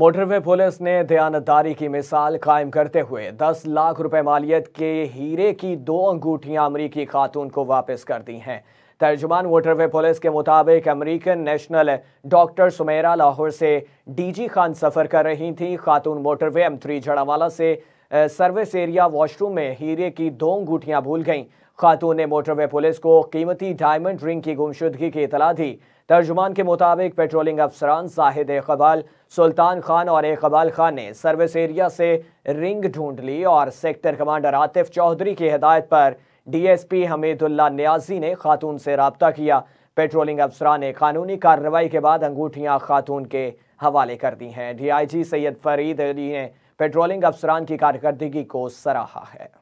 motorway police ने दयानतदारी की मिसाल कायम करते हुए 10 लाख रुपए मालियत के हीरे की दो अंगूठियां अमरीकी खातून को वापस कर दी हैं तर्जुमान मोटरवे पुलिस के मुताबिक American national doctor Sumera Lahore से डीजी खान सफ़र कर रही थी खातून मोटरवे एम थ्री जड़ावाला से सर्विस एरिया वॉशरूम में हीरे की दो अंगूठियाँ भूल गईं खातून ने मोटरवे पुलिस को कीमती डायमंड रिंग की गुमशुदगी की इतला दी तर्जुमान के मुताबिक पेट्रोलिंग अफसरान जाहिद इकबाल सुल्तान खान और इकबाल खान ने सर्विस एरिया से रिंग ढूंढ ली और सेक्टर कमांडर आतिफ चौधरी की हिदायत पर डीएसपी हमीदुल्ला न्याजी ने खातून से रबता किया पेट्रोलिंग अफसरा ने कानूनी कार्रवाई के बाद अंगूठियां खातून के हवाले कर दी हैं डीआईजी सैयद फरीद अली ने पेट्रोलिंग अफसरान की कारकर्दगी को सराहा है